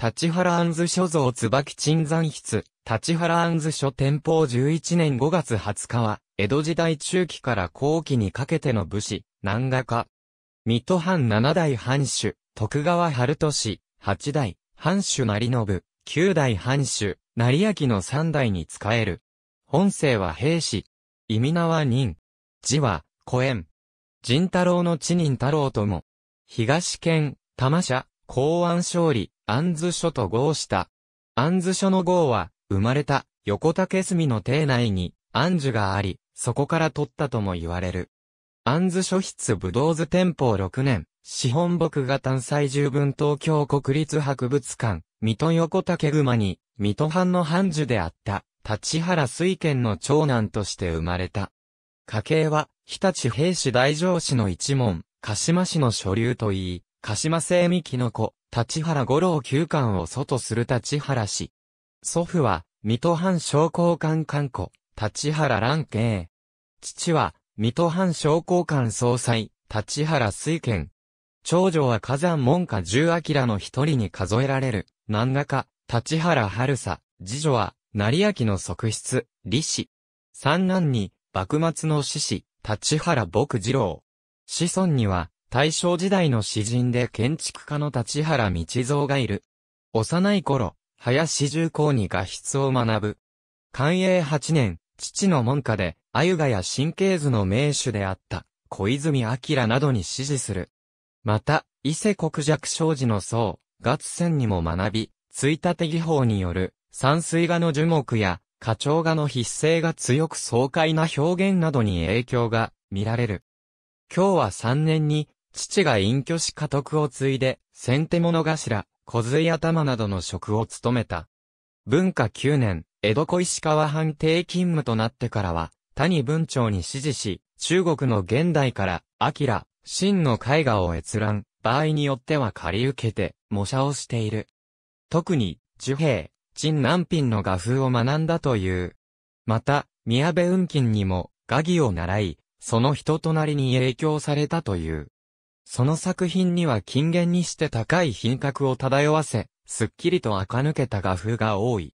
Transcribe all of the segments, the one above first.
立原安図所像椿鎮山筆、立原安図所天保11年5月20日は、江戸時代中期から後期にかけての武士、南画家。水戸藩七代藩主、徳川春俊、八代、藩主成信、九代藩主、成明の三代に仕える。本姓は兵士。意味名は任。字は、古縁。仁太郎の知人、太郎とも。東県、玉社、公安勝利、アンズと合した。アンズの合は、生まれた、横竹隅の邸内に、アンジュがあり、そこから取ったとも言われる。アンズ筆武道図天保6年、資本木が単細十分東京国立博物館、水戸横竹熊に、水戸藩の藩主であった、立原水賢の長男として生まれた。家系は、日立平氏大城氏の一門、鹿島氏の所流といい、鹿島製美紀の子、立原五郎旧館を祖とする立原氏。祖父は、水戸藩商工館官庫、立原蘭慶。父は、水戸藩商工館総裁、立原水賢。長女は火山門下十明の一人に数えられる、漫画家、立原春佐。次女は、成明の側室、李氏。三男に、幕末の志士、立原牧二郎。子孫には、大正時代の詩人で建築家の立原道蔵がいる。幼い頃、林重工に画筆を学ぶ。寛永八年、父の門下で、鮎賀や神経図の名手であった、小泉明などに指示する。また、伊勢国弱小寺の僧、月仙にも学び、ついたて技法による、山水画の樹木や、花鳥画の筆性が強く爽快な表現などに影響が見られる。今日は3年に、父が隠居し家督を継いで、先手物頭、小髄頭などの職を務めた。文化9年、江戸小石川藩邸勤務となってからは、谷文朝に指示し、中国の現代から、明、真の絵画を閲覧、場合によっては借り受けて、模写をしている。特に、樹平、陳南品の画風を学んだという。また、宮部雲金にも、画技を習い、その人となりに影響されたという。その作品には近現にして高い品格を漂わせ、すっきりと垢抜けた画風が多い。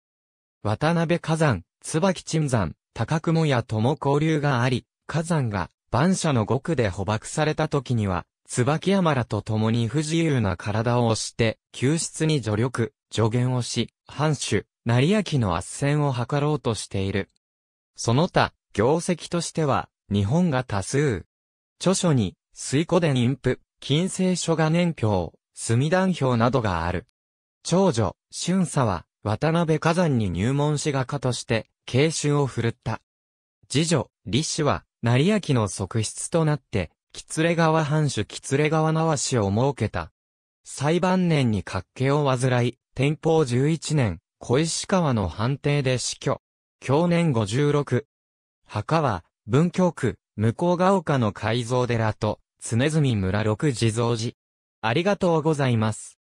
渡辺火山、椿沈山、高雲やとも交流があり、火山が万社の極で捕獲された時には、椿山らと共に不自由な体を押して、救出に助力、助言をし、藩主、成明の圧戦を図ろうとしている。その他、業績としては、日本が多数。著書に、水湖殿陰譜、金星書画年表、墨段表などがある。長女、春佐は、渡辺火山に入門し画家として、慶春を振るった。次女、李氏は、成明の側室となって、吉連川藩主吉連川縄氏を設けた。裁判年に活気を患い、天保11年、小石川の判定で死去。去年56。墓は、文京区、向ヶ丘の改造寺と、常住村六地蔵寺。ありがとうございます。